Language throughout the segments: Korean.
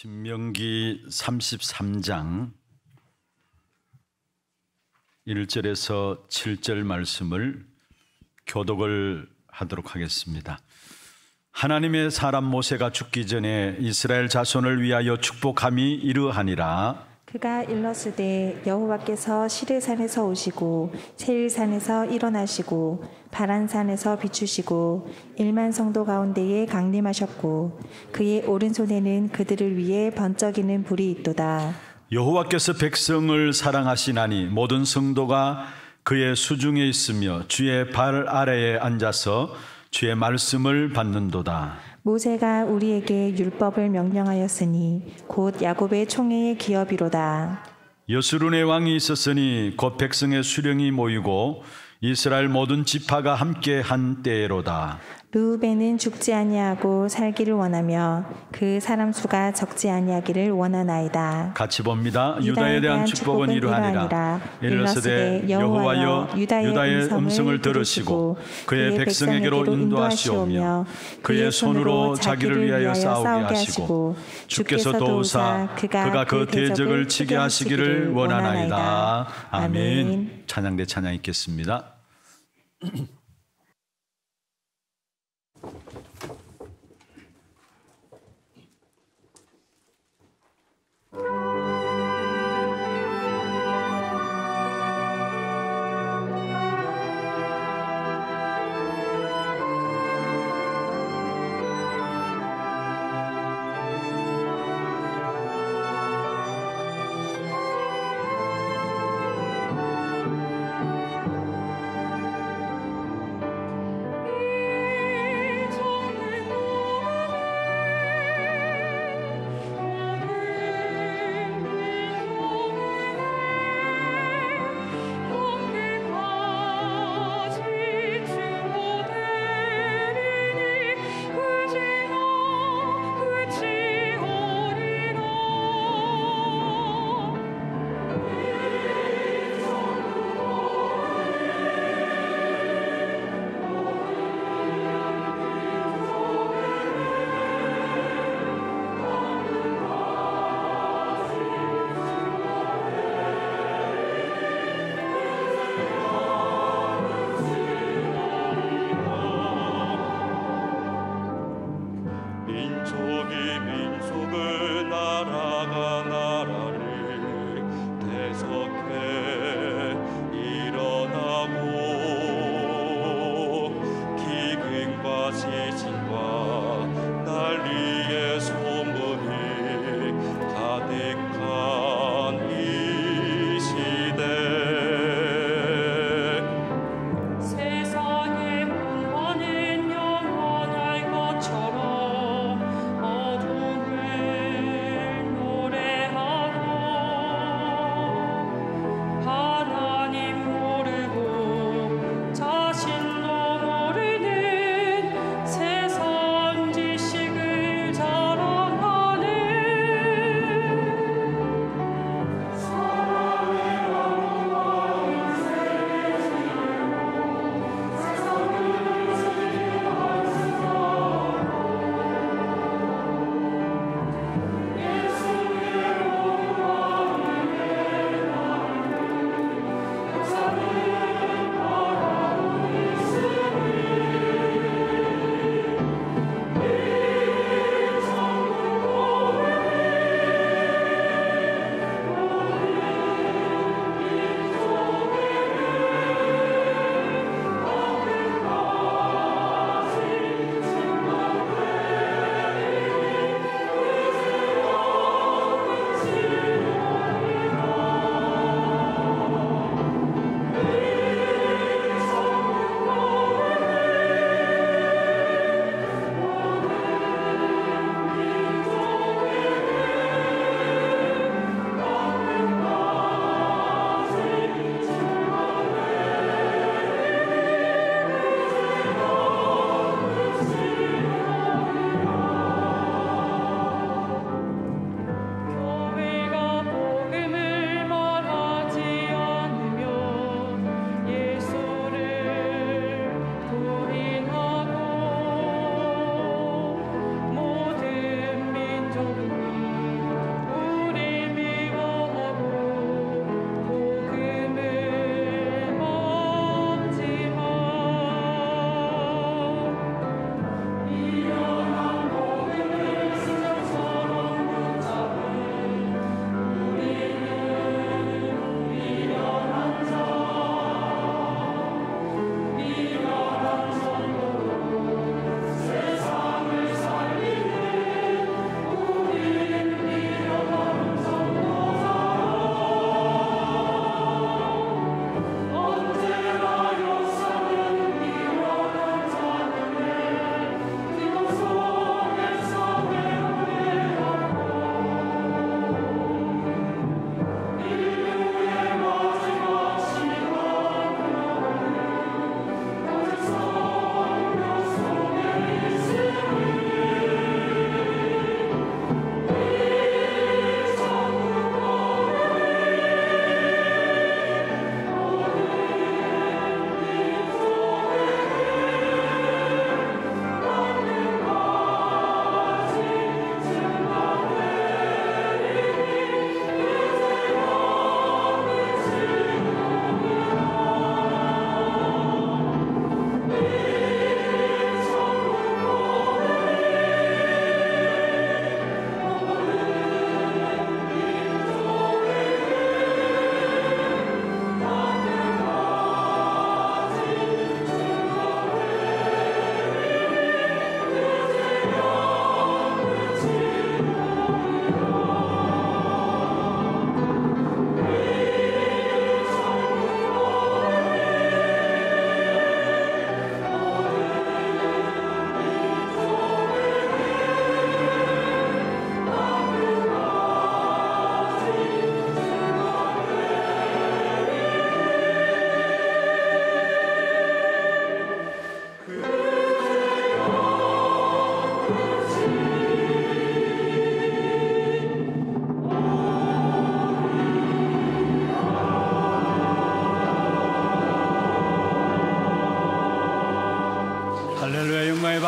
신명기 33장 1절에서 7절 말씀을 교독을 하도록 하겠습니다. 하나님의 사람 모세가 죽기 전에 이스라엘 자손을 위하여 축복함이 이러하니라 그가 일러스되 여호와께서 시르산에서 오시고 세일산에서 일어나시고 바란산에서 비추시고 일만 성도 가운데에 강림하셨고 그의 오른손에는 그들을 위해 번쩍이는 불이 있도다. 여호와께서 백성을 사랑하시나니 모든 성도가 그의 수중에 있으며 주의 발 아래에 앉아서 주의 말씀을 받는도다. 모세가 우리에게 율법을 명령하였으니 곧 야곱의 총회의 기업이로다. 여수룬의 왕이 있었으니 곧 백성의 수령이 모이고 이스라엘 모든 지파가 함께 한 때로다. 루벤은 죽지 아니하고 살기를 원하며 그 사람 수가 적지 아니하기를 원하나이다. 같이 봅니다. 유다에 대한 축복은 이러하니라. 일러스되 여호와여 유다의 음성을 들으시고 그의 백성에게로 인도하시오며 그의 손으로 자기를 위하여 싸우게 하시고 주께서 도우사 그가 그, 그 대적을 치게 하시기를 원하나이다. 아멘. 찬양대 찬양 있겠습니다.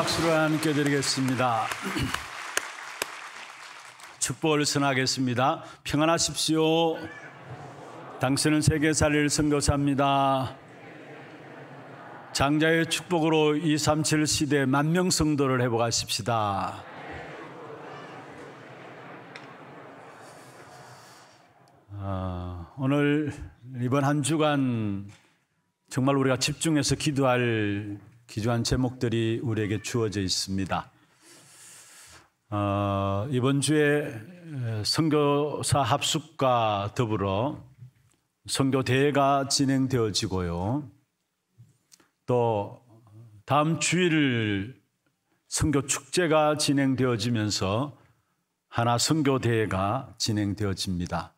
박수로 함께 드리겠습니다. 축복을 선하겠습니다. 평안하십시오. 당신은 세계 살릴 선교사입니다. 장자의 축복으로 237 시대 만명 성도를 회복하십시다. 어, 오늘 이번 한 주간 정말 우리가 집중해서 기도할 기조한 제목들이 우리에게 주어져 있습니다. 어, 이번 주에 선교사 합숙과 더불어 선교 대회가 진행되어지고요. 또 다음 주일 선교 축제가 진행되어지면서 하나 선교 대회가 진행되어집니다.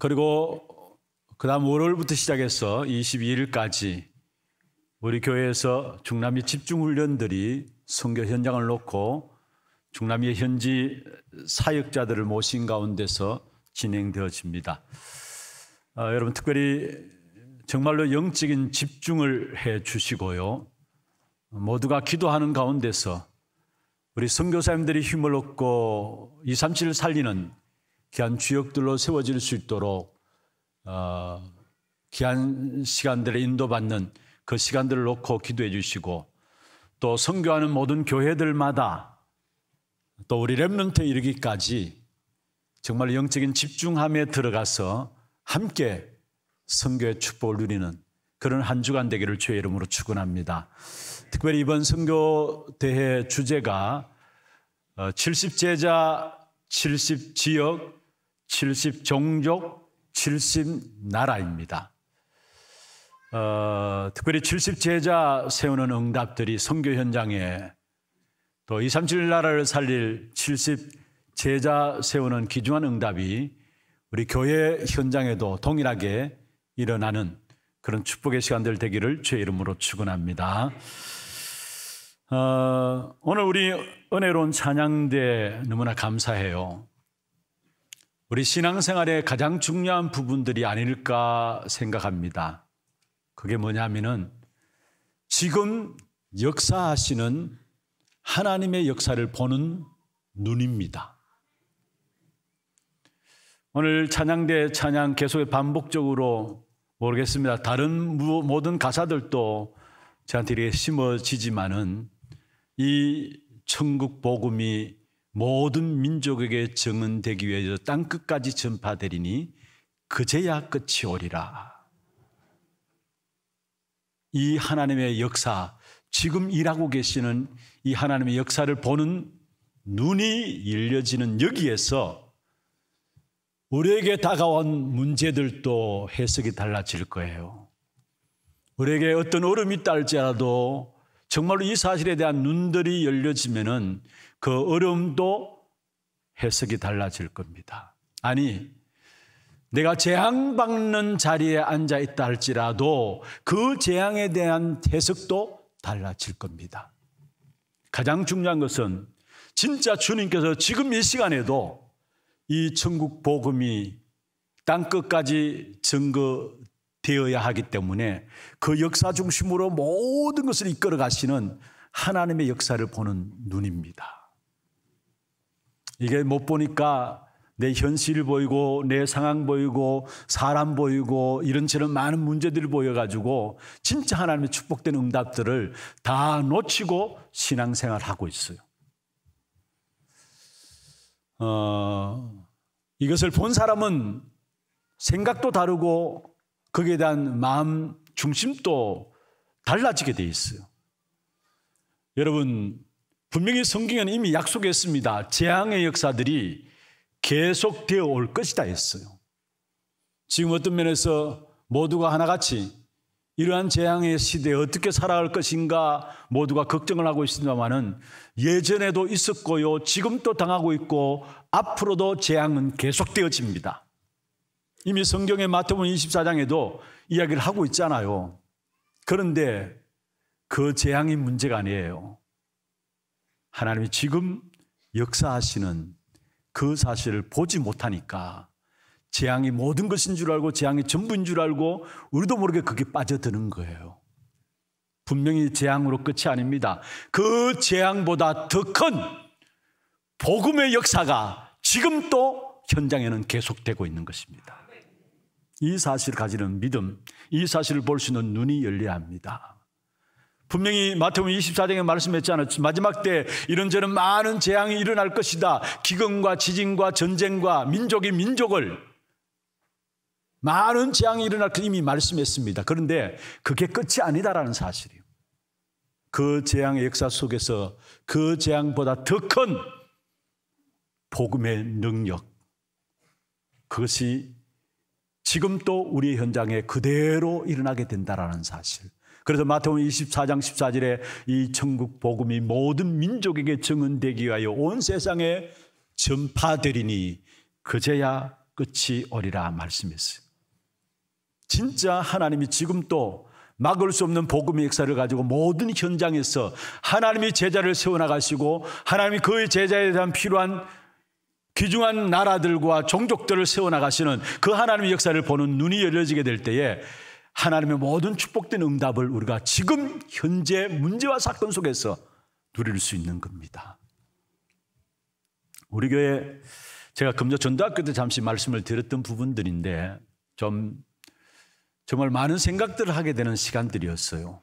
그리고 그다음 월요일부터 시작해서 22일까지 우리 교회에서 중남미 집중훈련들이 선교 현장을 놓고 중남미의 현지 사역자들을 모신 가운데서 진행되어집니다. 아, 여러분 특별히 정말로 영적인 집중을 해 주시고요. 모두가 기도하는 가운데서 우리 선교사님들이 힘을 얻고 237을 살리는 귀한 주역들로 세워질 수 있도록 어, 귀한 시간들에 인도받는 그 시간들을 놓고 기도해 주시고 또 선교하는 모든 교회들마다 또 우리 랩런트에 이르기까지 정말 영적인 집중함에 들어가서 함께 선교의 축복을 누리는 그런 한 주간 되기를 주의 이름으로 축원합니다. 특별히 이번 선교 대회 주제가 70 어, 제자, 70 지역, 70 종족, 70 나라입니다. 어, 특별히 70제자 세우는 응답들이 선교 현장에 또 2, 3, 7 나라를 살릴 70제자 세우는 기중한 응답이 우리 교회 현장에도 동일하게 일어나는 그런 축복의 시간들 되기를 주의 이름으로 축원합니다. 어, 오늘 우리 은혜로운 찬양대 너무나 감사해요. 우리 신앙생활의 가장 중요한 부분들이 아닐까 생각합니다. 그게 뭐냐면은 지금 역사하시는 하나님의 역사를 보는 눈입니다. 오늘 찬양대 찬양 계속 반복적으로 모르겠습니다. 다른 모든 가사들도 저한테 이렇게 심어지지만은 이 천국 복음이 모든 민족에게 증언되기 위해서 땅 끝까지 전파되리니 그제야 끝이 오리라. 이 하나님의 역사, 지금 일하고 계시는 이 하나님의 역사를 보는 눈이 열려지는 여기에서 우리에게 다가온 문제들도 해석이 달라질 거예요. 우리에게 어떤 어려움이 딸지라도 정말로 이 사실에 대한 눈들이 열려지면은 그 어려움도 해석이 달라질 겁니다. 아니, 내가 재앙받는 자리에 앉아 있다 할지라도 그 재앙에 대한 해석도 달라질 겁니다. 가장 중요한 것은 진짜 주님께서 지금 이 시간에도 이 천국 복음이 땅 끝까지 증거되어야 하기 때문에 그 역사 중심으로 모든 것을 이끌어 가시는 하나님의 역사를 보는 눈입니다. 이게 못 보니까 내 현실 보이고 내 상황 보이고 사람 보이고 이런저런 많은 문제들을 보여가지고 진짜 하나님의 축복된 응답들을 다 놓치고 신앙생활 하고 있어요. 어, 이것을 본 사람은 생각도 다르고 거기에 대한 마음 중심도 달라지게 돼 있어요. 여러분 분명히 성경에는 이미 약속했습니다. 재앙의 역사들이 계속되어 올 것이다 했어요. 지금 어떤 면에서 모두가 하나같이 이러한 재앙의 시대에 어떻게 살아갈 것인가 모두가 걱정을 하고 있습니다만은 예전에도 있었고요. 지금도 당하고 있고 앞으로도 재앙은 계속되어집니다. 이미 성경의 마태복음 24장에도 이야기를 하고 있잖아요. 그런데 그 재앙이 문제가 아니에요. 하나님이 지금 역사하시는 그 사실을 보지 못하니까 재앙이 모든 것인 줄 알고 재앙이 전부인 줄 알고 우리도 모르게 그게 빠져드는 거예요. 분명히 재앙으로 끝이 아닙니다. 그 재앙보다 더 큰 복음의 역사가 지금 도 현장에는 계속되고 있는 것입니다. 이 사실을 가지는 믿음, 이 사실을 볼 수 있는 눈이 열려야 합니다. 분명히 마태복음 24장에 말씀했잖아요. 마지막 때 이런저런 많은 재앙이 일어날 것이다. 기근과 지진과 전쟁과 민족이 민족을 많은 재앙이 일어날 것 이미 말씀했습니다. 그런데 그게 끝이 아니다라는 사실이에요. 그 재앙의 역사 속에서 그 재앙보다 더 큰 복음의 능력 그것이 지금 또 우리 현장에 그대로 일어나게 된다라는 사실. 그래서 마태복음 24장 14절에 이 천국 복음이 모든 민족에게 증언되기 위하여 온 세상에 전파되리니 그제야 끝이 오리라 말씀했어요. 진짜 하나님이 지금 또 막을 수 없는 복음의 역사를 가지고 모든 현장에서 하나님이 제자를 세워나가시고 하나님이 그의 제자에 대한 필요한 귀중한 나라들과 종족들을 세워나가시는 그 하나님의 역사를 보는 눈이 열려지게 될 때에 하나님의 모든 축복된 응답을 우리가 지금 현재 문제와 사건 속에서 누릴 수 있는 겁니다. 우리 교회 제가 금요 전도학교 때 잠시 말씀을 드렸던 부분들인데 좀 정말 많은 생각들을 하게 되는 시간들이었어요.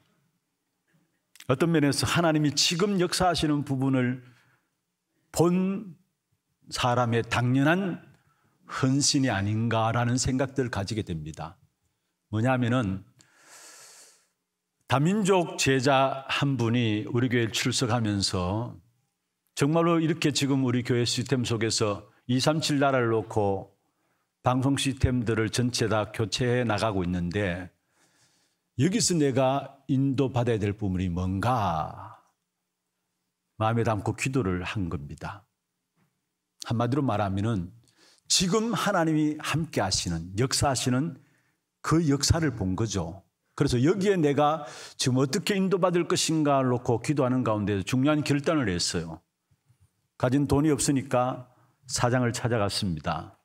어떤 면에서 하나님이 지금 역사하시는 부분을 본 사람의 당연한 헌신이 아닌가라는 생각들을 가지게 됩니다. 뭐냐면은 다민족 제자 한 분이 우리 교회에 출석하면서 정말로 이렇게 지금 우리 교회 시스템 속에서 237 나라를 놓고 방송 시스템들을 전체 다 교체해 나가고 있는데 여기서 내가 인도받아야 될 부분이 뭔가 마음에 담고 기도를 한 겁니다. 한마디로 말하면은 지금 하나님이 함께 하시는 역사하시는 그 역사를 본 거죠. 그래서 여기에 내가 지금 어떻게 인도받을 것인가 놓고 기도하는 가운데 중요한 결단을 했어요. 가진 돈이 없으니까 사장을 찾아갔습니다.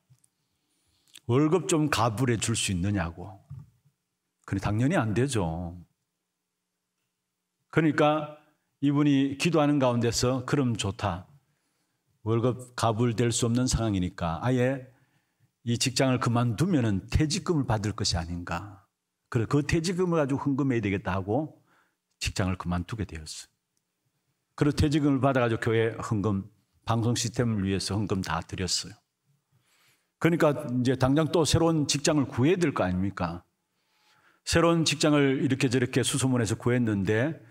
월급 좀 가불해 줄 수 있느냐고. 그데 당연히 안 되죠. 그러니까 이분이 기도하는 가운데서 그럼 좋다. 월급 가불될 수 없는 상황이니까 아예 이 직장을 그만두면 퇴직금을 받을 것이 아닌가. 그래 그 퇴직금을 가지고 헌금해야 되겠다 하고 직장을 그만두게 되었어 그리고 퇴직금을 받아가지고 교회 헌금, 방송 시스템을 위해서 헌금 다 드렸어요. 그러니까 이제 당장 또 새로운 직장을 구해야 될 거 아닙니까? 새로운 직장을 이렇게 저렇게 수소문해서 구했는데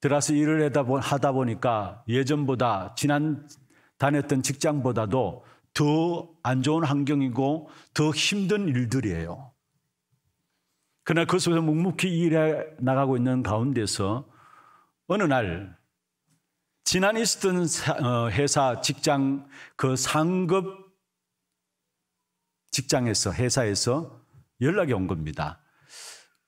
들어서 일을 하다 보니까 예전보다 지난 다녔던 직장보다도 더안 좋은 환경이고 더 힘든 일들이에요. 그러나 그 속에서 묵묵히 일해 나가고 있는 가운데서 어느 날 지난 있었던 어, 회사 직장 그 상급 직장에서 회사에서 연락이 온 겁니다.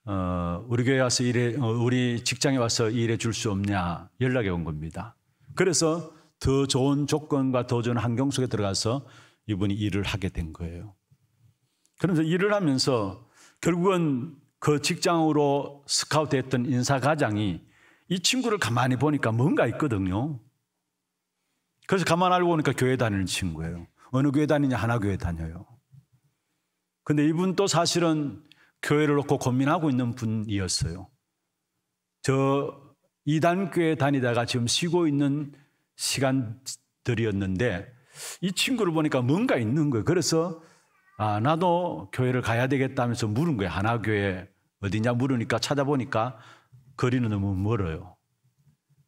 어, 우리 교회 와서 일해 어, 우리 직장에 와서 일해 줄 수 없냐 연락이 온 겁니다. 그래서 더 좋은 조건과 더 좋은 환경 속에 들어가서 이분이 일을 하게 된 거예요. 그러서 일을 하면서 결국은 그 직장으로 스카우트했던 인사과장이 이 친구를 가만히 보니까 뭔가 있거든요. 그래서 가만 알고 보니까 교회 다니는 친구예요. 어느 교회 다니냐? 하나 교회 다녀요. 근데 이분 또 사실은 교회를 놓고 고민하고 있는 분이었어요. 저 이단교회 다니다가 지금 쉬고 있는 시간들이었는데 이 친구를 보니까 뭔가 있는 거예요. 그래서 아, 나도 교회를 가야 되겠다면서 물은 거예요. 하나교회 어디냐 물으니까 찾아보니까 거리는 너무 멀어요.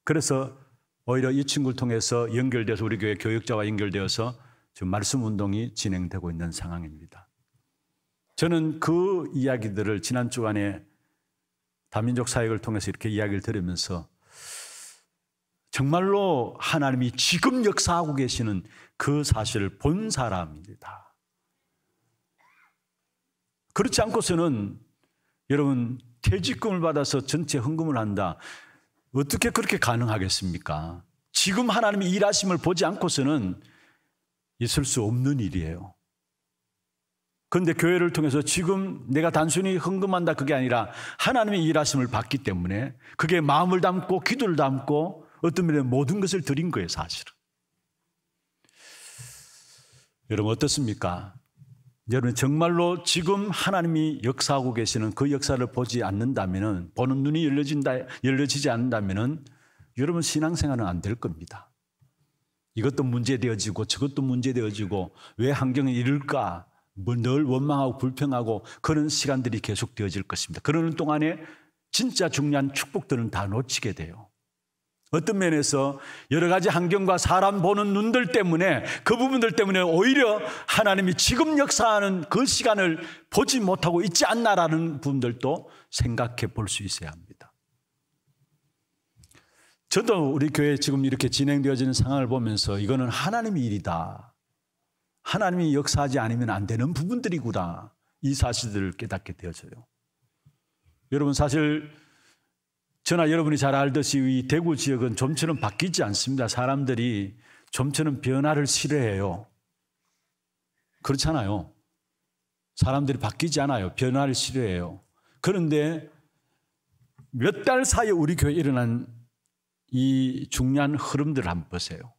그래서 오히려 이 친구를 통해서 연결돼서 우리 교회 교육자와 연결되어서 지금 말씀 운동이 진행되고 있는 상황입니다. 저는 그 이야기들을 지난 주간에 다민족 사역을 통해서 이렇게 이야기를 들으면서 정말로 하나님이 지금 역사하고 계시는 그 사실을 본 사람입니다. 그렇지 않고서는 여러분 퇴직금을 받아서 전체 헌금을 한다. 어떻게 그렇게 가능하겠습니까? 지금 하나님이 일하심을 보지 않고서는 있을 수 없는 일이에요. 그런데 교회를 통해서 지금 내가 단순히 헌금한다 그게 아니라 하나님의 일하심을 받기 때문에 그게 마음을 담고 기도를 담고 어떤 면에 모든 것을 드린 거예요, 사실은. 여러분 어떻습니까? 여러분 정말로 지금 하나님이 역사하고 계시는 그 역사를 보지 않는다면 보는 눈이 열려진다 열려지지 않는다면 여러분 신앙생활은 안 될 겁니다. 이것도 문제되어지고 저것도 문제되어지고 왜 환경에 이럴까 늘 원망하고 불평하고 그런 시간들이 계속 되어질 것입니다. 그러는 동안에 진짜 중요한 축복들은 다 놓치게 돼요. 어떤 면에서 여러 가지 환경과 사람 보는 눈들 때문에 그 부분들 때문에 오히려 하나님이 지금 역사하는 그 시간을 보지 못하고 있지 않나라는 분들도 생각해 볼 수 있어야 합니다. 저도 우리 교회 지금 이렇게 진행되어지는 상황을 보면서 이거는 하나님의 일이다. 하나님이 역사하지 않으면 안 되는 부분들이구나. 이 사실들을 깨닫게 되어져요. 여러분 사실 저나 여러분이 잘 알듯이 이 대구 지역은 좀처럼 바뀌지 않습니다. 사람들이 좀처럼 변화를 싫어해요. 그렇잖아요. 사람들이 바뀌지 않아요. 변화를 싫어해요. 그런데 몇 달 사이에 우리 교회에 일어난 이 중요한 흐름들을 한번 보세요.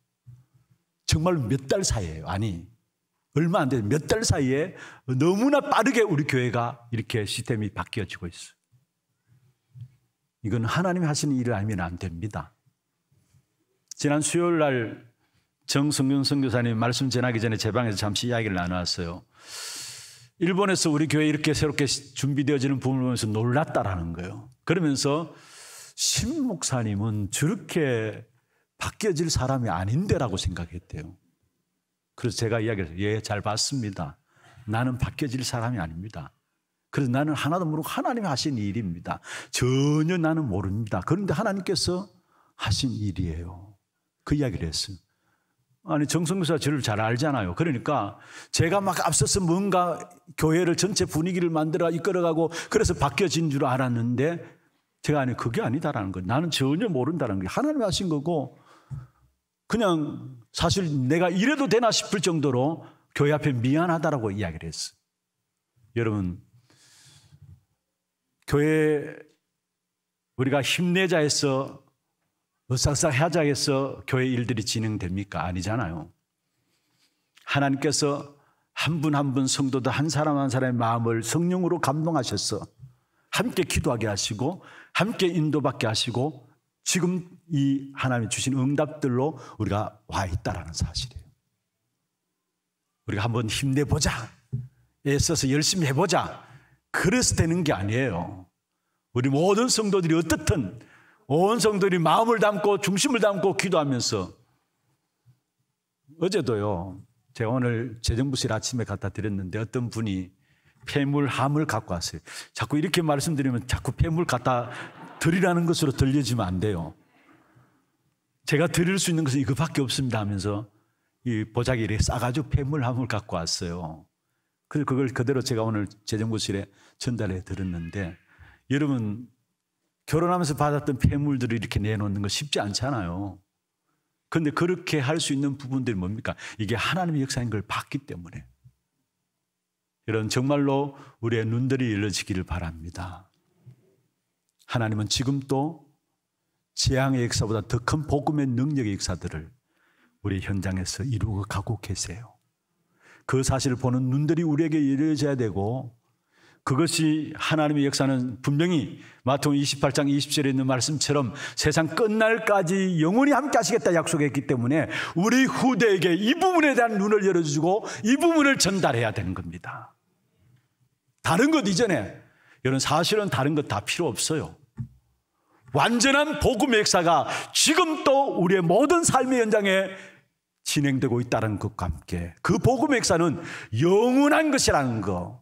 정말 몇 달 사이에요. 아니, 얼마 안 돼 몇 달 사이에 너무나 빠르게 우리 교회가 이렇게 시스템이 바뀌어지고 있어요. 이건 하나님이 하시는 일을 알면 안 됩니다. 지난 수요일 날 정성균 선교사님 말씀 전하기 전에 제 방에서 잠시 이야기를 나누었어요. 일본에서 우리 교회 이렇게 새롭게 준비되어지는 부분을 보면서 놀랐다라는 거예요. 그러면서 신 목사님은 저렇게 바뀌어질 사람이 아닌데라고 생각했대요. 그래서 제가 이야기를 예, 잘 봤습니다. 나는 바뀌어질 사람이 아닙니다. 그래서 나는 하나도 모르고 하나님이 하신 일입니다. 전혀 나는 모릅니다. 그런데 하나님께서 하신 일이에요. 그 이야기를 했어요. 아니, 정성교사 저를 잘 알잖아요. 그러니까 제가 막 앞서서 뭔가 교회를 전체 분위기를 만들어 이끌어가고 그래서 바뀌어진 줄 알았는데 제가 아니, 그게 아니다라는 거예요. 나는 전혀 모른다는 게 하나님이 하신 거고 그냥 사실 내가 이래도 되나 싶을 정도로 교회 앞에 미안하다라고 이야기를 했어요. 여러분, 교회 우리가 힘내자 해서 으싹싹 하자 해서 교회 일들이 진행됩니까? 아니잖아요. 하나님께서 한 분 한 분 성도도 한 사람 한 사람의 마음을 성령으로 감동하셔서 함께 기도하게 하시고 함께 인도받게 하시고 지금 이 하나님이 주신 응답들로 우리가 와 있다라는 사실이에요. 우리가 한번 힘내보자. 애써서 열심히 해보자. 그래서 되는 게 아니에요. 우리 모든 성도들이 어떻든 온 성도들이 마음을 담고 중심을 담고 기도하면서 어제도요. 제가 오늘 재정부실 아침에 갖다 드렸는데 어떤 분이 폐물함을 갖고 왔어요. 자꾸 이렇게 말씀드리면 자꾸 폐물 갖다 드리라는 것으로 들려지면 안 돼요. 제가 드릴 수 있는 것은 이거밖에 없습니다 하면서 이 보자기를 싸가지고 폐물함을 갖고 왔어요. 그래서 그걸 그대로 제가 오늘 재정부실에 전달해 드렸는데 여러분 결혼하면서 받았던 폐물들을 이렇게 내놓는 거 쉽지 않잖아요. 그런데 그렇게 할 수 있는 부분들이 뭡니까? 이게 하나님의 역사인 걸 봤기 때문에. 이런 정말로 우리의 눈들이 열려지기를 바랍니다. 하나님은 지금도 재앙의 역사보다 더 큰 복음의 능력의 역사들을 우리 현장에서 이루고 가고 계세요. 그 사실을 보는 눈들이 우리에게 이열어져야 되고 그것이 하나님의 역사는 분명히 마통 28장 20절에 있는 말씀처럼 세상 끝날까지 영원히 함께 하시겠다 약속했기 때문에 우리 후대에게 이 부분에 대한 눈을 열어주고 이 부분을 전달해야 되는 겁니다. 다른 것 이전에 이런 사실은 다른 것 다 필요 없어요. 완전한 복음의 역사가 지금 또 우리의 모든 삶의 현장에 진행되고 있다는 것과 함께 그 복음 의 역사는 영원한 것이라는 거.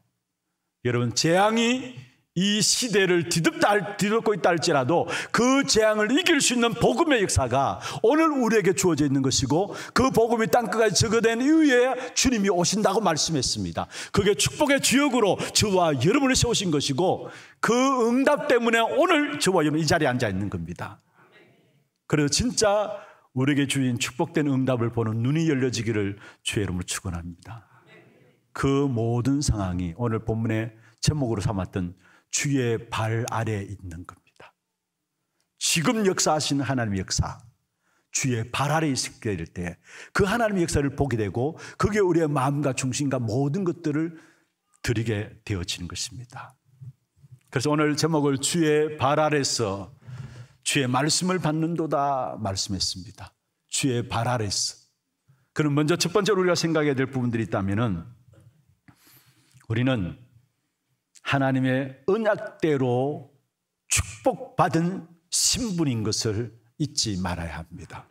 여러분 재앙이 이 시대를 뒤덮다, 뒤덮고 있다 할지라도 그 재앙을 이길 수 있는 복음의 역사가 오늘 우리에게 주어져 있는 것이고 그 복음이 땅끝까지 증거된 이후에 주님이 오신다고 말씀했습니다. 그게 축복의 주역으로 저와 여러분을 세우신 것이고 그 응답 때문에 오늘 저와 여러분 이 자리에 앉아 있는 겁니다. 그래서 진짜 우리에게 주인 축복된 응답을 보는 눈이 열려지기를 주의 이름으로 축원합니다. 그 모든 상황이 오늘 본문의 제목으로 삼았던 주의 발 아래에 있는 겁니다. 지금 역사하신 하나님의 역사, 주의 발 아래에 있게 될때그 하나님의 역사를 보게 되고 그게 우리의 마음과 중심과 모든 것들을 드리게 되어지는 것입니다. 그래서 오늘 제목을 주의 발 아래서 주의 말씀을 받는도다 말씀했습니다. 주의 발 아래서. 그럼 먼저 첫 번째로 우리가 생각해야 될 부분들이 있다면은 우리는 하나님의 언약대로 축복받은 신분인 것을 잊지 말아야 합니다.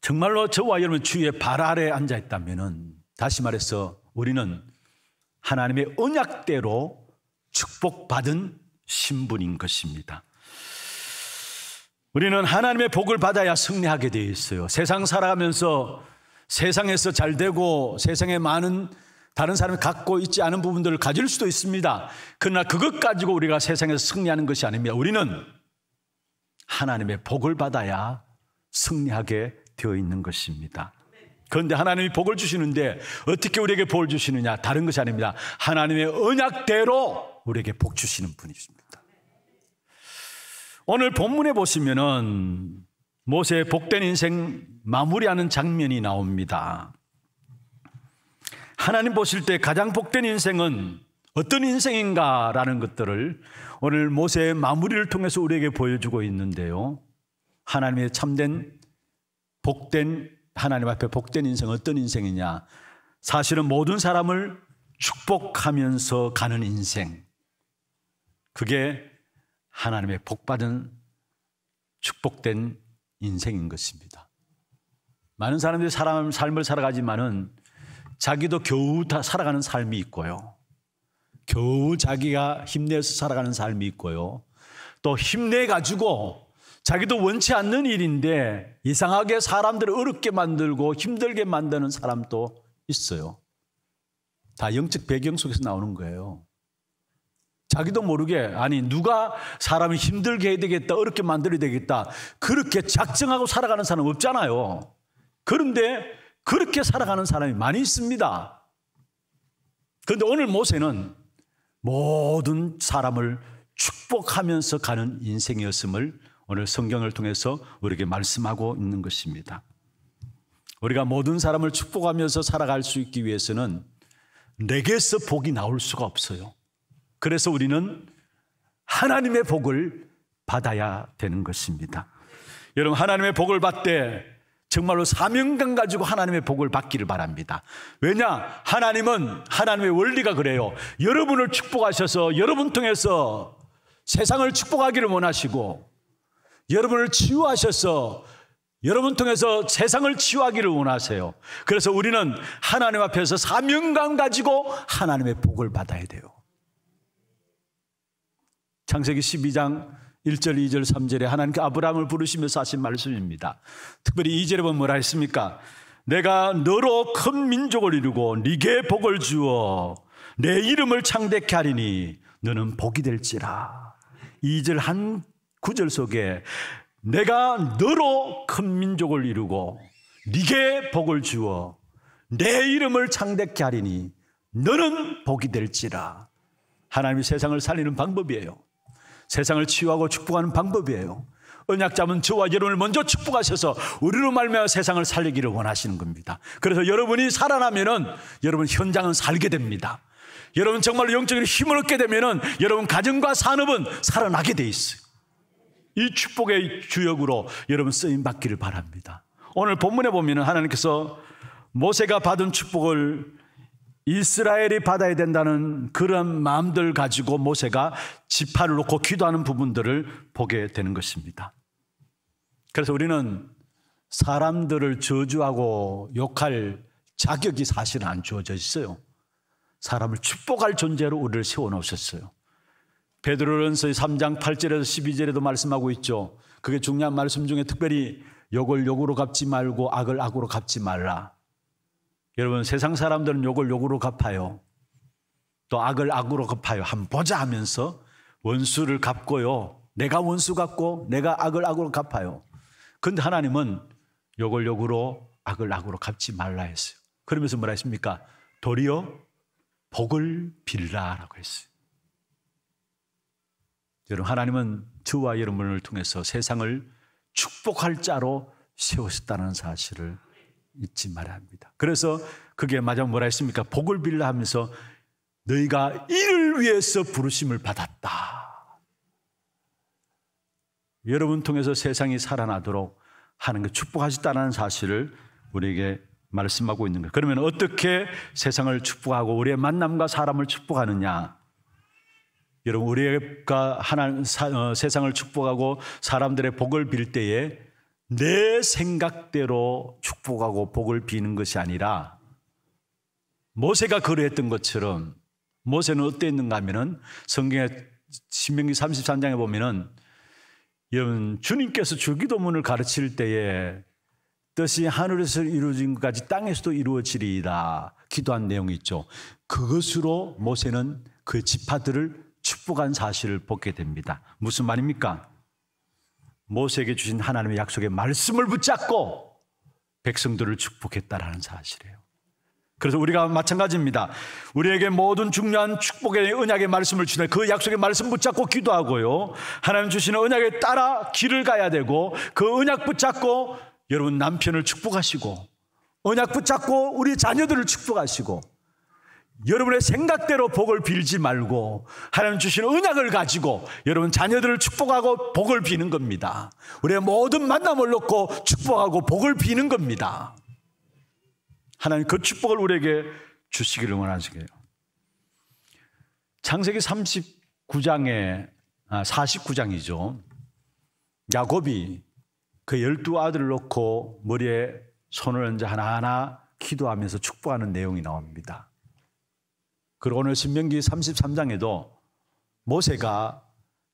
정말로 저와 여러분 주의 발 아래 앉아 있다면은 다시 말해서 우리는 하나님의 언약대로 축복받은 신분인 것입니다. 우리는 하나님의 복을 받아야 승리하게 되어 있어요. 세상 살아가면서 세상에서 잘 되고 세상에 많은 다른 사람이 갖고 있지 않은 부분들을 가질 수도 있습니다. 그러나 그것 가지고 우리가 세상에서 승리하는 것이 아닙니다. 우리는 하나님의 복을 받아야 승리하게 되어 있는 것입니다. 그런데 하나님이 복을 주시는데 어떻게 우리에게 복을 주시느냐? 다른 것이 아닙니다. 하나님의 언약대로 우리에게 복 주시는 분이십니다. 오늘 본문에 보시면은 모세의 복된 인생 마무리하는 장면이 나옵니다. 하나님 보실 때 가장 복된 인생은 어떤 인생인가라는 것들을 오늘 모세의 마무리를 통해서 우리에게 보여주고 있는데요. 하나님의 참된 복된 하나님 앞에 복된 인생 어떤 인생이냐? 사실은 모든 사람을 축복하면서 가는 인생. 그게 하나님의 복받은 축복된 인생인 것입니다. 많은 사람들이 사람, 삶을 살아가지만은 자기도 겨우 다 살아가는 삶이 있고요. 겨우 자기가 힘내서 살아가는 삶이 있고요. 또 힘내가지고 자기도 원치 않는 일인데 이상하게 사람들을 어렵게 만들고 힘들게 만드는 사람도 있어요. 다 영적 배경 속에서 나오는 거예요. 자기도 모르게 아니 누가 사람이 힘들게 해야 되겠다 어렵게 만들어야 되겠다 그렇게 작정하고 살아가는 사람 없잖아요. 그런데 그렇게 살아가는 사람이 많이 있습니다. 그런데 오늘 모세는 모든 사람을 축복하면서 가는 인생이었음을 오늘 성경을 통해서 우리에게 말씀하고 있는 것입니다. 우리가 모든 사람을 축복하면서 살아갈 수 있기 위해서는 내게서 복이 나올 수가 없어요. 그래서 우리는 하나님의 복을 받아야 되는 것입니다. 여러분, 하나님의 복을 받되 정말로 사명감 가지고 하나님의 복을 받기를 바랍니다. 왜냐? 하나님은 하나님의 원리가 그래요. 여러분을 축복하셔서 여러분 통해서 세상을 축복하기를 원하시고 여러분을 치유하셔서 여러분 통해서 세상을 치유하기를 원하세요. 그래서 우리는 하나님 앞에서 사명감 가지고 하나님의 복을 받아야 돼요. 창세기 12장 1절, 2절, 3절에 하나님께 아브라함을 부르시면서 하신 말씀입니다. 특별히 2절에 보면 뭐라 했습니까? 내가 너로 큰 민족을 이루고 네게 복을 주어 내 이름을 창대케 하리니 너는 복이 될지라. 2절 한 구절 속에 내가 너로 큰 민족을 이루고 네게 복을 주어 내 이름을 창대케 하리니 너는 복이 될지라. 하나님이 세상을 살리는 방법이에요. 세상을 치유하고 축복하는 방법이에요. 언약자분 저와 여러분을 먼저 축복하셔서 우리로 말미암 세상을 살리기를 원하시는 겁니다. 그래서 여러분이 살아나면은 여러분 현장은 살게 됩니다. 여러분 정말 로 영적인 힘을 얻게 되면은 여러분 가정과 산업은 살아나게 돼 있어요. 이 축복의 주역으로 여러분 쓰임 받기를 바랍니다. 오늘 본문에 보면 하나님께서 모세가 받은 축복을 이스라엘이 받아야 된다는 그런 마음들 가지고 모세가 지파를 놓고 기도하는 부분들을 보게 되는 것입니다. 그래서 우리는 사람들을 저주하고 욕할 자격이 사실 안 주어져 있어요. 사람을 축복할 존재로 우리를 세워놓으셨어요. 베드로전서 3장 8절에서 12절에도 말씀하고 있죠. 그게 중요한 말씀 중에 특별히 욕을 욕으로 갚지 말고 악을 악으로 갚지 말라. 여러분 세상 사람들은 욕을 욕으로 갚아요. 또 악을 악으로 갚아요. 한번 보자 하면서 원수를 갚고요. 내가 원수 갚고 내가 악을 악으로 갚아요. 근데 하나님은 욕을 욕으로 악을 악으로 갚지 말라 했어요. 그러면서 뭐라 했습니까? 도리어 복을 빌라라고 했어요. 여러분 하나님은 저와 여러분을 통해서 세상을 축복할 자로 세우셨다는 사실을 잊지 말아야 합니다. 그래서 그게 맞아 뭐라 했습니까? 복을 빌라 하면서 너희가 이를 위해서 부르심을 받았다. 여러분 통해서 세상이 살아나도록 하는 것 축복하셨다는 사실을 우리에게 말씀하고 있는 거예요. 그러면 어떻게 세상을 축복하고 우리의 만남과 사람을 축복하느냐? 여러분 우리가 하나 사, 어, 세상을 축복하고 사람들의 복을 빌 때에 내 생각대로 축복하고 복을 비는 것이 아니라 모세가 그러했던 것처럼 모세는 어땠는가 하면은 성경에 신명기 33장에 보면은 여러분 주님께서 주기도문을 가르칠 때에 뜻이 하늘에서 이루어진 것까지 땅에서도 이루어지리이다 기도한 내용이 있죠. 그것으로 모세는 그 지파들을 축복한 사실을 보게 됩니다. 무슨 말입니까? 모세에게 주신 하나님의 약속의 말씀을 붙잡고 백성들을 축복했다라는 사실이에요. 그래서 우리가 마찬가지입니다. 우리에게 모든 중요한 축복의 언약의 말씀을 주는 그 약속의 말씀 붙잡고 기도하고요. 하나님 주시는 언약에 따라 길을 가야 되고 그 언약 붙잡고 여러분 남편을 축복하시고 언약 붙잡고 우리 자녀들을 축복하시고 여러분의 생각대로 복을 빌지 말고 하나님 주시는 은약을 가지고 여러분 자녀들을 축복하고 복을 비는 겁니다. 우리의 모든 만남을 놓고 축복하고 복을 비는 겁니다. 하나님 그 축복을 우리에게 주시기를 원하시게요. 창세기 39장에 아, 49장이죠. 야곱이 그 열두 아들을 놓고 머리에 손을 얹어 하나하나 기도하면서 축복하는 내용이 나옵니다. 그리고 오늘 신명기 33장에도 모세가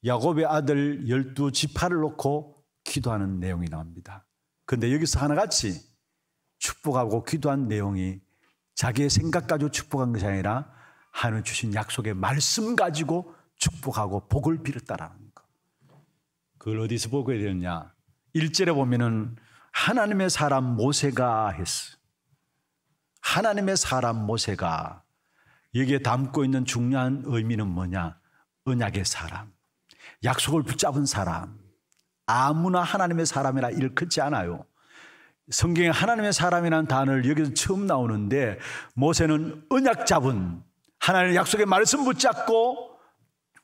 야곱의 아들 열두 지파를 놓고 기도하는 내용이 나옵니다. 그런데 여기서 하나같이 축복하고 기도한 내용이 자기의 생각 가지고 축복한 것이 아니라 하나님 주신 약속의 말씀 가지고 축복하고 복을 빌었다라는 것. 그걸 어디서 보게 되느냐? 1절에 보면은 하나님의 사람 모세가 했어. 하나님의 사람 모세가 여기에 담고 있는 중요한 의미는 뭐냐? 언약의 사람, 약속을 붙잡은 사람, 아무나 하나님의 사람이라 일컫지 않아요. 성경에 하나님의 사람이라는 단어를 여기서 처음 나오는데 모세는 언약 잡은 하나님의 약속의 말씀 붙잡고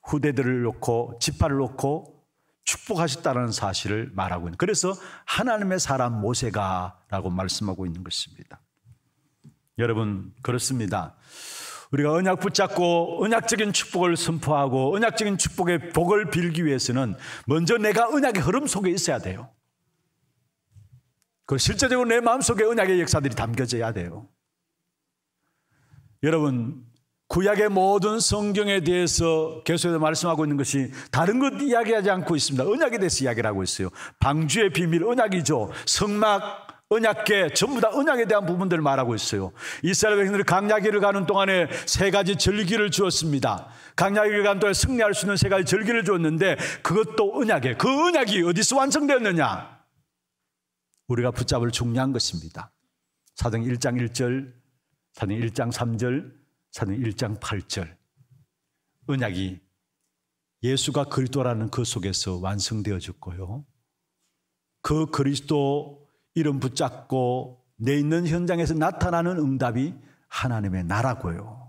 후대들을 놓고 지파를 놓고 축복하셨다는 사실을 말하고 있는 그래서 하나님의 사람 모세가라고 말씀하고 있는 것입니다. 여러분 그렇습니다. 우리가 언약 붙잡고 언약적인 축복을 선포하고 언약적인 축복의 복을 빌기 위해서는 먼저 내가 언약의 흐름 속에 있어야 돼요. 그 실제적으로 내 마음속에 언약의 역사들이 담겨져야 돼요. 여러분, 구약의 모든 성경에 대해서 계속해서 말씀하고 있는 것이 다른 것 이야기하지 않고 있습니다. 언약에 대해서 이야기를 하고 있어요. 방주의 비밀, 언약이죠. 성막, 언약계 전부 다 언약에 대한 부분들을 말하고 있어요. 이스라엘 백성들이 강야기를 가는 동안에 세 가지 절기를 주었습니다. 강야기를 가는 동안에 승리할 수 있는 세 가지 절기를 주었는데 그것도 언약에 그 언약이 어디서 완성되었느냐? 우리가 붙잡을 중요한 것입니다. 사등 1장 1절, 사등 1장 3절, 사등 1장 8절. 언약이 예수가 그리스도라는 그 속에서 완성되어졌고요. 그 그리스도 이름 붙잡고 내 있는 현장에서 나타나는 응답이 하나님의 나라고요.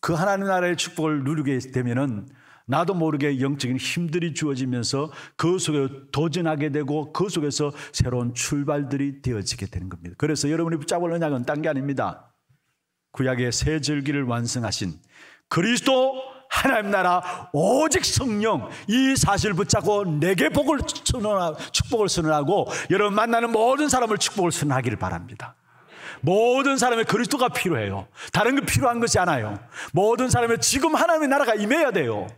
그 하나님의 나라의 축복을 누리게 되면은 나도 모르게 영적인 힘들이 주어지면서 그 속에 도전하게 되고 그 속에서 새로운 출발들이 되어지게 되는 겁니다. 그래서 여러분이 붙잡을 언약은 딴 게 아닙니다. 구약의 새 절기를 완성하신 그리스도 하나님 나라 오직 성령 이 사실 붙잡고 내게 복을 선언하, 축복을 선언하고 여러분 만나는 모든 사람을 축복을 선언하기를 바랍니다. 모든 사람의 그리스도가 필요해요. 다른 게 필요한 것이 않아요. 모든 사람의 지금 하나님의 나라가 임해야 돼요.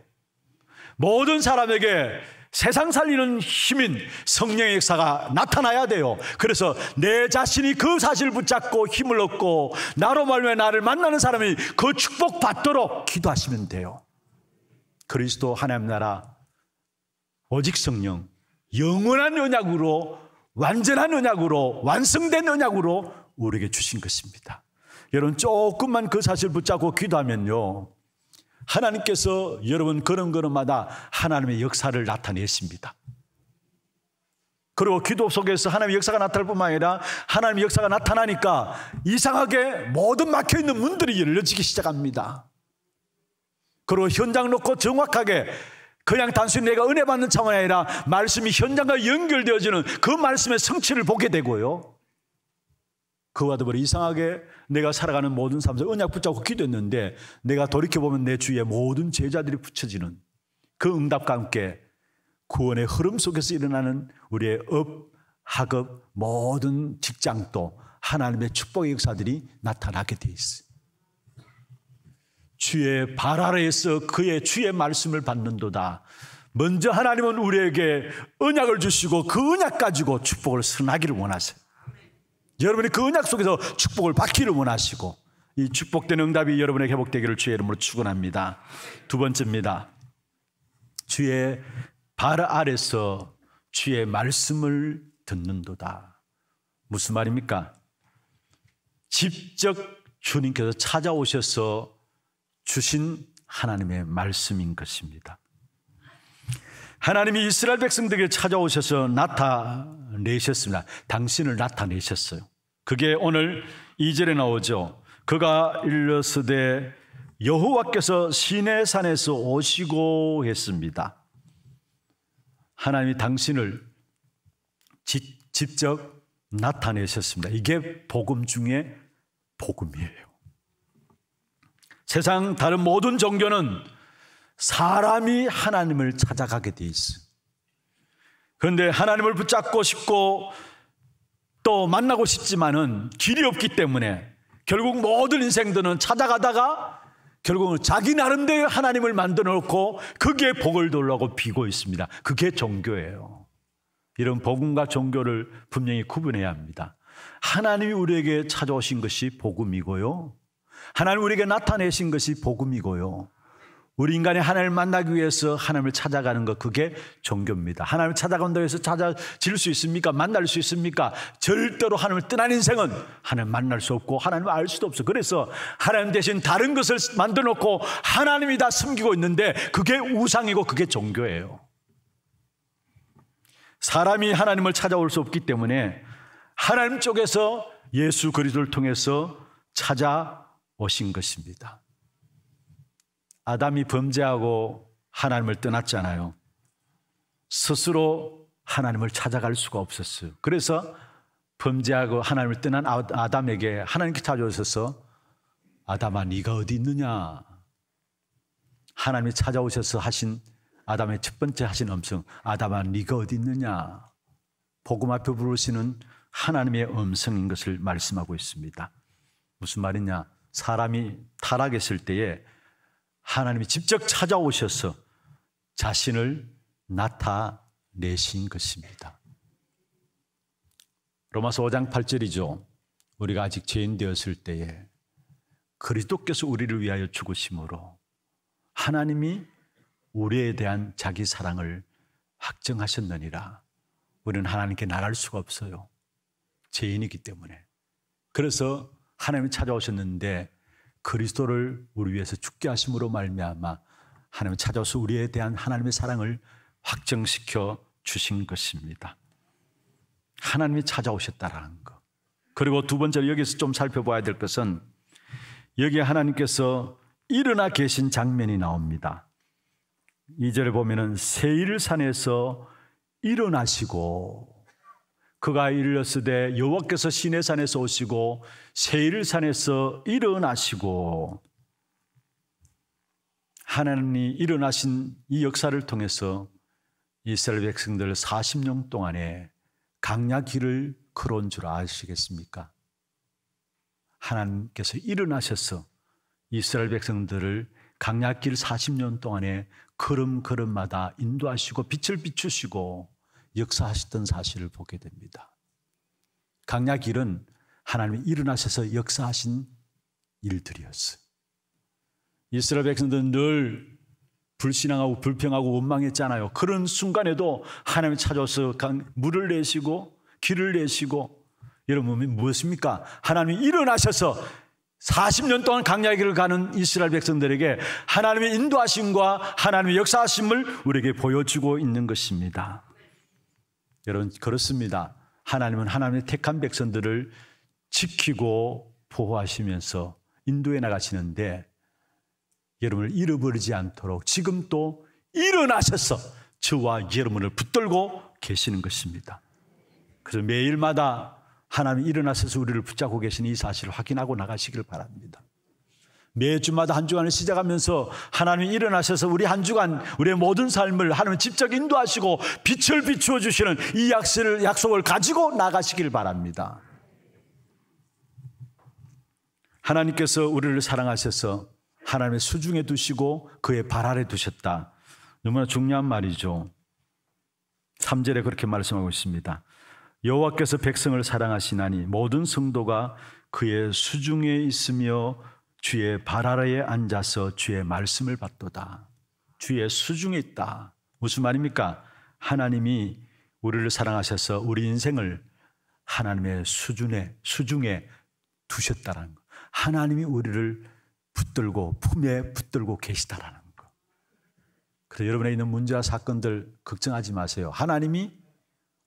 모든 사람에게 세상 살리는 힘인 성령의 역사가 나타나야 돼요. 그래서 내 자신이 그사실 붙잡고 힘을 얻고 나로 말미 나를 만나는 사람이 그 축복 받도록 기도하시면 돼요. 그리스도 하나님 나라 오직 성령 영원한 언약으로 완전한 언약으로 완성된 언약으로 우리에게 주신 것입니다. 여러분 조금만 그 사실 붙잡고 기도하면요. 하나님께서 여러분 그런 거음마다 하나님의 역사를 나타내십니다. 그리고 기도 속에서 하나님의 역사가 나타날 뿐만 아니라 하나님의 역사가 나타나니까 이상하게 모든 막혀있는 문들이 열려지기 시작합니다. 그리고 현장 놓고 정확하게 그냥 단순히 내가 은혜 받는 차원이 아니라 말씀이 현장과 연결되어지는 그 말씀의 성취를 보게 되고요. 그와 더불어 이상하게 내가 살아가는 모든 삶에서 언약 붙잡고 기도했는데 내가 돌이켜보면 내 주위에 모든 제자들이 붙여지는 그 응답과 함께 구원의 흐름 속에서 일어나는 우리의 업, 학업, 모든 직장도 하나님의 축복의 역사들이 나타나게 돼 있어요. 주의 발 아래에서 그의 주의 말씀을 받는도다. 먼저 하나님은 우리에게 은약을 주시고 그은약 가지고 축복을 선하기를 원하세요. 여러분이 그은약 속에서 축복을 받기를 원하시고 이 축복된 응답이 여러분에게 회복되기를 주의 이름으로 축원합니다. 두 번째입니다. 주의 발 아래서 주의 말씀을 듣는도다. 무슨 말입니까? 직접 주님께서 찾아오셔서 주신 하나님의 말씀인 것입니다. 하나님이 이스라엘 백성들에게 찾아오셔서 나타내셨습니다. 당신을 나타내셨어요. 그게 오늘 2절에 나오죠. 그가 일러스되 여호와께서 시내산에서 오시고 했습니다. 하나님이 당신을 직접 나타내셨습니다. 이게 복음 중에 복음이에요. 세상 다른 모든 종교는 사람이 하나님을 찾아가게 돼 있어. 그런데 하나님을 붙잡고 싶고 또 만나고 싶지만은 길이 없기 때문에 결국 모든 인생들은 찾아가다가 결국은 자기 나름대로 하나님을 만들어 놓고 그게 복을 돌라고 비고 있습니다. 그게 종교예요. 이런 복음과 종교를 분명히 구분해야 합니다. 하나님이 우리에게 찾아오신 것이 복음이고요. 하나님 우리에게 나타내신 것이 복음이고요. 우리 인간이 하나님을 만나기 위해서 하나님을 찾아가는 것 그게 종교입니다. 하나님을 찾아간다고 해서 찾아질 수 있습니까? 만날 수 있습니까? 절대로 하나님을 떠난 인생은 하나님 만날 수 없고 하나님을 알 수도 없어. 그래서 하나님 대신 다른 것을 만들어 놓고 하나님이 다 숨기고 있는데 그게 우상이고 그게 종교예요. 사람이 하나님을 찾아올 수 없기 때문에 하나님 쪽에서 예수 그리스도를 통해서 찾아 오신 것입니다. 아담이 범죄하고 하나님을 떠났잖아요. 스스로 하나님을 찾아갈 수가 없었어요. 그래서 범죄하고 하나님을 떠난 아, 아담에게 하나님께 찾아오셔서 아담아 네가 어디 있느냐 하나님이 찾아오셔서 하신 아담의 첫 번째 하신 음성 아담아 네가 어디 있느냐 복음 앞에 부르시는 하나님의 음성인 것을 말씀하고 있습니다. 무슨 말이냐? 사람이 타락했을 때에 하나님이 직접 찾아오셔서 자신을 나타내신 것입니다. 로마서 5장 8절이죠. 우리가 아직 죄인 되었을 때에 그리스도께서 우리를 위하여 죽으심으로 하나님이 우리에 대한 자기 사랑을 확정하셨느니라 우리는 하나님께 나갈 수가 없어요. 죄인이기 때문에. 그래서 하나님이 찾아오셨는데 그리스도를 우리 위해서 죽게 하심으로 말미암아 하나님이 찾아서 우리에 대한 하나님의 사랑을 확정시켜 주신 것입니다. 하나님이 찾아오셨다라는 것. 그리고 두 번째로 여기서 좀 살펴봐야 될 것은 여기에 하나님께서 일어나 계신 장면이 나옵니다. 2절에 보면은 세일 산에서 일어나시고 그가 이르렀으되 여호와께서 시내산에서 오시고 세일 산에서 일어나시고 하나님이 일어나신 이 역사를 통해서 이스라엘 백성들 40년 동안에 강야길을 걸어온 줄 아시겠습니까? 하나님께서 일어나셔서 이스라엘 백성들을 강약길 40년 동안에 걸음걸음마다 인도하시고 빛을 비추시고 역사하셨던 사실을 보게 됩니다. 강약일은 하나님이 일어나셔서 역사하신 일들이었어요. 이스라엘 백성들은 늘 불신앙하고 불평하고 원망했잖아요. 그런 순간에도 하나님이 찾아서 물을 내시고 길을 내시고 여러분 무엇입니까? 하나님이 일어나셔서 40년 동안 강야길을 가는 이스라엘 백성들에게 하나님의 인도하심과 하나님의 역사하심을 우리에게 보여주고 있는 것입니다. 여러분 그렇습니다. 하나님은 하나님의 택한 백성들을 지키고 보호하시면서 인도해 나가시는데 여러분을 잃어버리지 않도록 지금 또 일어나셔서 저와 여러분을 붙들고 계시는 것입니다. 그래서 매일마다 하나님 일어나셔서 우리를 붙잡고 계시이 사실을 확인하고 나가시길 바랍니다. 매주마다 한 주간을 시작하면서 하나님이 일어나셔서 우리 한 주간 우리의 모든 삶을 하나님 직접 인도하시고 빛을 비추어 주시는 이 약속을, 약속을 가지고 나가시길 바랍니다. 하나님께서 우리를 사랑하셔서 하나님의 수중에 두시고 그의 발 아래 두셨다. 너무나 중요한 말이죠. 3절에 그렇게 말씀하고 있습니다. 여호와께서 백성을 사랑하시나니 모든 성도가 그의 수중에 있으며 주의 발 아래에 앉아서 주의 말씀을 받도다. 주의 수중에 있다. 무슨 말입니까? 하나님이 우리를 사랑하셔서 우리 인생을 하나님의 수준에 수중에 두셨다라는 거. 하나님이 우리를 붙들고 품에 붙들고 계시다라는 거. 그래서 여러분의 있는 문제와 사건들 걱정하지 마세요. 하나님이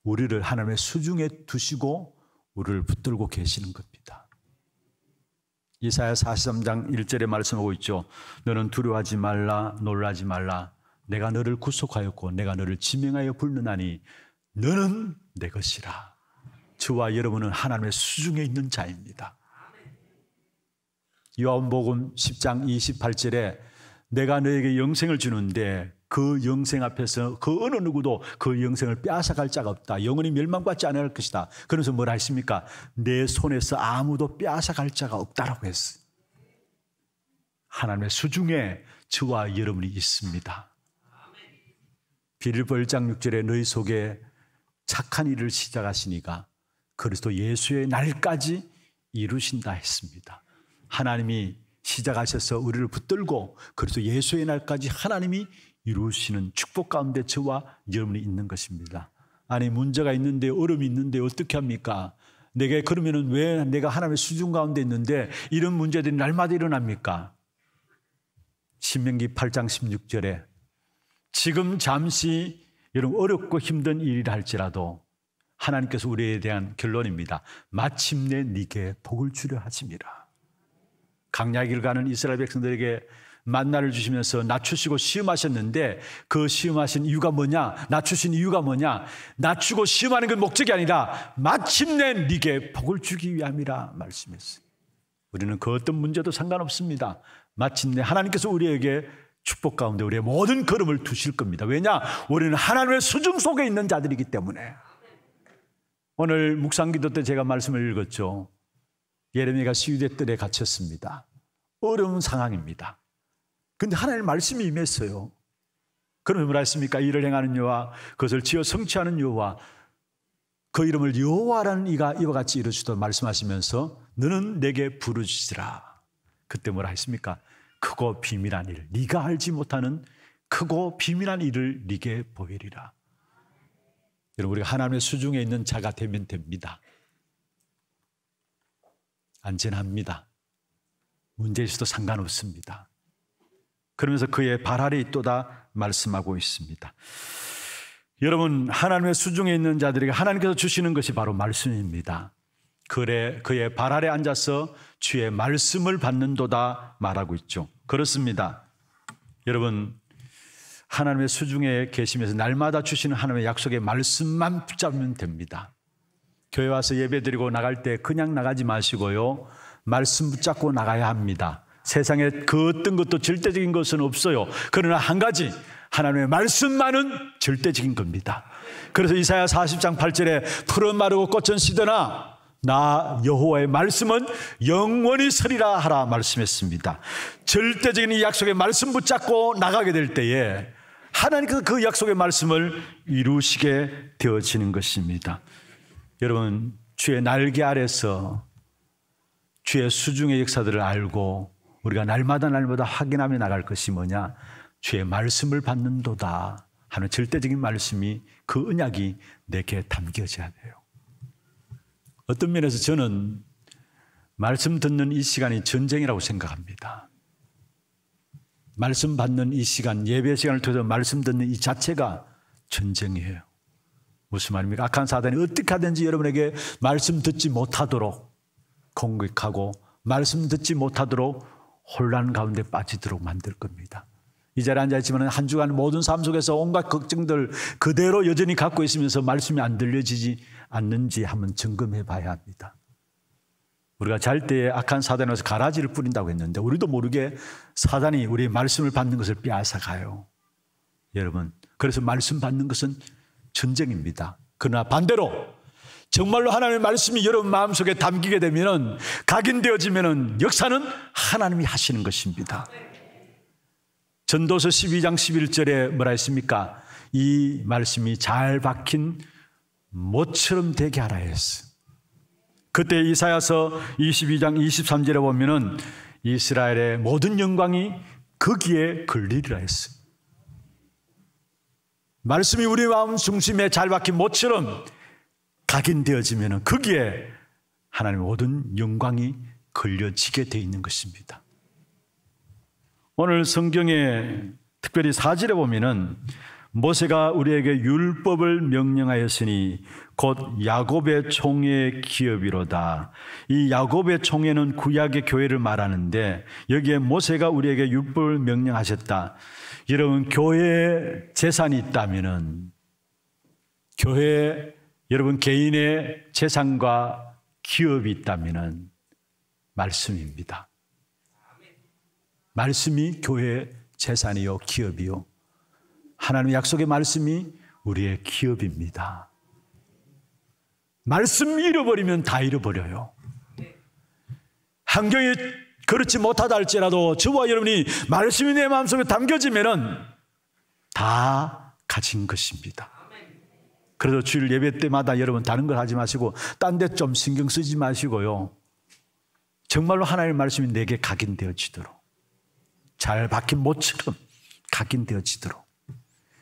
우리를 하나님의 수중에 두시고 우리를 붙들고 계시는 것. 이사야 43장 1절에 말씀하고 있죠. 너는 두려워하지 말라, 놀라지 말라. 내가 너를 구속하였고, 내가 너를 지명하여 불르나니, 너는 내 것이라. 저와 여러분은 하나님의 수중에 있는 자입니다. 요한복음 10장 28절에 내가 너에게 영생을 주는데 그 영생 앞에서 그 어느 누구도 그 영생을 빼앗아갈 자가 없다. 영원히 멸망받지 않을 것이다. 그러면서 뭐라 했습니까? 내 손에서 아무도 빼앗아갈 자가 없다라고 했어. 하나님의 수중에 저와 여러분이 있습니다. 비 빌벌장 6절에 너희 속에 착한 일을 시작하시니까 그리스도 예수의 날까지 이루신다 했습니다. 하나님이 시작하셔서 우리를 붙들고 그리스도 예수의 날까지 하나님이 이루시는 축복 가운데 저와 여러분이 있는 것입니다. 아니 문제가 있는데 어려움이 있는데 어떻게 합니까? 내게 그러면은 왜 내가 하나님의 수준 가운데 있는데 이런 문제들이 날마다 일어납니까? 신명기 8장 16절에 지금 잠시 여러분 어렵고 힘든 일이라 할지라도 하나님께서 우리에 대한 결론입니다. 마침내 네게 복을 주려 하십니다. 강야길 가는 이스라엘 백성들에게 만나를 주시면서 낮추시고 시험하셨는데 그 시험하신 이유가 뭐냐? 낮추신 이유가 뭐냐? 낮추고 시험하는 건 그 목적이 아니라 마침내 네게 복을 주기 위함이라 말씀했어요. 우리는 그 어떤 문제도 상관없습니다. 마침내 하나님께서 우리에게 축복 가운데 우리의 모든 걸음을 두실 겁니다. 왜냐? 우리는 하나님의 수중 속에 있는 자들이기 때문에. 오늘 묵상기도 때 제가 말씀을 읽었죠. 예레미가 시위대 뜰에 갇혔습니다. 어려운 상황입니다. 근데 하나님의 말씀이 임했어요. 그럼 뭐라 했습니까? 이를 행하는 여와 그것을 지어 성취하는 여와 그 이름을 여호와라는 이가 이와 같이 이루시도 말씀하시면서 너는 내게 부르짖으라. 그때 뭐라 했습니까? 크고 비밀한 일, 네가 알지 못하는 크고 비밀한 일을 네게 보이리라. 여러분 우리가 하나님의 수중에 있는 자가 되면 됩니다. 안전합니다. 문제일 수도 상관없습니다. 그러면서 그의 발할이 있도다 말씀하고 있습니다. 여러분 하나님의 수중에 있는 자들에게 하나님께서 주시는 것이 바로 말씀입니다. 그래 그의 발 아래 앉아서 주의 말씀을 받는도다 말하고 있죠. 그렇습니다. 여러분 하나님의 수중에 계시면서 날마다 주시는 하나님의 약속의 말씀만 붙잡으면 됩니다. 교회 와서 예배드리고 나갈 때 그냥 나가지 마시고요. 말씀 붙잡고 나가야 합니다. 세상에 그 어떤 것도 절대적인 것은 없어요. 그러나 한 가지 하나님의 말씀만은 절대적인 겁니다. 그래서 이사야 40장 8절에 푸른 마르고 꽃은 시드나 나 여호와의 말씀은 영원히 서리라 하라 말씀했습니다. 절대적인 이 약속의 말씀 붙잡고 나가게 될 때에 하나님께서 그 약속의 말씀을 이루시게 되어지는 것입니다. 여러분 주의 날개 아래서 주의 수중의 역사들을 알고 우리가 날마다 날마다 확인하며 나갈 것이 뭐냐? 주의 말씀을 받는도다 하는 절대적인 말씀이 그 언약이 내게 담겨져야 돼요. 어떤 면에서 저는 말씀 듣는 이 시간이 전쟁이라고 생각합니다. 말씀 받는 이 시간, 예배 시간을 통해서 말씀 듣는 이 자체가 전쟁이에요. 무슨 말입니까? 악한 사단이 어떻게 하든지 여러분에게 말씀 듣지 못하도록 공격하고 말씀 듣지 못하도록 혼란 가운데 빠지도록 만들 겁니다. 이 자리에 앉아있지만 한 주간 모든 삶 속에서 온갖 걱정들 그대로 여전히 갖고 있으면서 말씀이 안 들려지지 않는지 한번 점검해 봐야 합니다. 우리가 잘 때에 악한 사단에서 가라지를 뿌린다고 했는데 우리도 모르게 사단이 우리의 말씀을 받는 것을 빼앗아가요. 여러분, 그래서 말씀 받는 것은 전쟁입니다. 그러나 반대로 정말로 하나님의 말씀이 여러분 마음속에 담기게 되면각인되어지면 역사는 하나님이 하시는 것입니다. 전도서 12장 11절에 뭐라 했습니까? 이 말씀이 잘 박힌 모처럼 되게 하라 했어. 그때 이사야서 22장 23절에 보면은 이스라엘의 모든 영광이 거기에 걸리리라 했어. 말씀이 우리 마음 중심에 잘 박힌 모처럼 각인되어지면 거기에 하나님의 모든 영광이 걸려지게 되어 있는 것입니다. 오늘 성경에 특별히 사절에 보면은 모세가 우리에게 율법을 명령하였으니 곧 야곱의 총의 기업이로다. 이 야곱의 총에는 구약의 교회를 말하는데 여기에 모세가 우리에게 율법을 명령하셨다. 여러분 교회에 재산이 있다면은 교회에 여러분 개인의 재산과 기업이 있다면 말씀입니다. 말씀이 교회의 재산이요, 기업이요. 하나님의 약속의 말씀이 우리의 기업입니다. 말씀 잃어버리면 다 잃어버려요. 환경이 그렇지 못하다 할지라도 저와 여러분이 말씀이 내 마음속에 담겨지면다 가진 것입니다. 그래서 주일 예배 때마다 여러분 다른 걸 하지 마시고 딴 데 좀 신경 쓰지 마시고요. 정말로 하나님의 말씀이 내게 각인되어지도록 잘 박힌 못처럼 각인되어지도록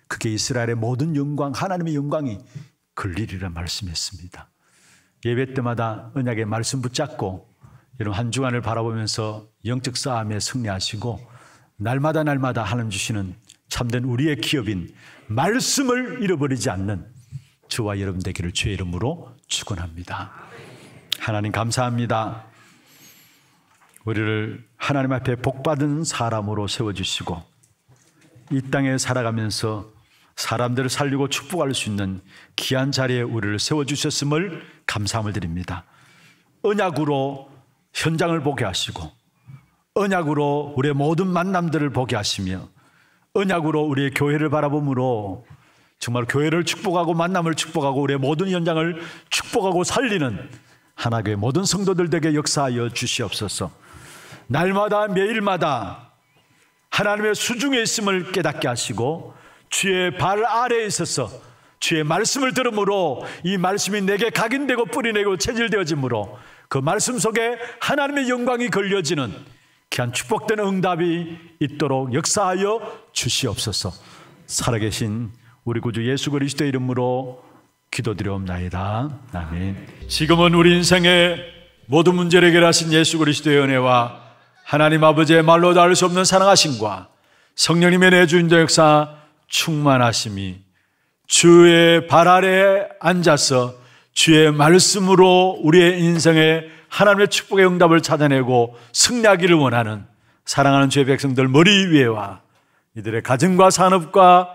그게 이스라엘의 모든 영광 하나님의 영광이 걸리리라 말씀했습니다. 예배 때마다 언약의 말씀 붙잡고 여러분 한 주간을 바라보면서 영적 싸움에 승리하시고 날마다 날마다 하나님 주시는 참된 우리의 기업인 말씀을 잃어버리지 않는 주와 여러분 되기를 주의 이름으로 축원합니다. 하나님 감사합니다. 우리를 하나님 앞에 복받은 사람으로 세워주시고 이 땅에 살아가면서 사람들을 살리고 축복할 수 있는 귀한 자리에 우리를 세워주셨음을 감사함을 드립니다. 언약으로 현장을 보게 하시고 언약으로 우리의 모든 만남들을 보게 하시며 언약으로 우리의 교회를 바라봄으로 정말 교회를 축복하고 만남을 축복하고 우리의 모든 현장을 축복하고 살리는 하나교의 모든 성도들 에게 역사하여 주시옵소서. 날마다 매일마다 하나님의 수중에 있음을 깨닫게 하시고 주의 발 아래에 있어서 주의 말씀을 들음으로 이 말씀이 내게 각인되고 뿌리내고 체질되어지므로 그 말씀 속에 하나님의 영광이 걸려지는 귀한 축복된 응답이 있도록 역사하여 주시옵소서. 살아계신 우리 구주 예수 그리스도 이름으로 기도드려옵나이다. 아멘. 지금은 우리 인생의 모든 문제를 해결하신 예수 그리스도의 은혜와 하나님 아버지의 말로 닿을 수 없는 사랑하심과 성령님의 내주인자 역사 충만하심이 주의 발 아래 앉아서 주의 말씀으로 우리의 인생에 하나님의 축복의 응답을 찾아내고 승리하기를 원하는 사랑하는 주의 백성들 머리 위에와 이들의 가정과 산업과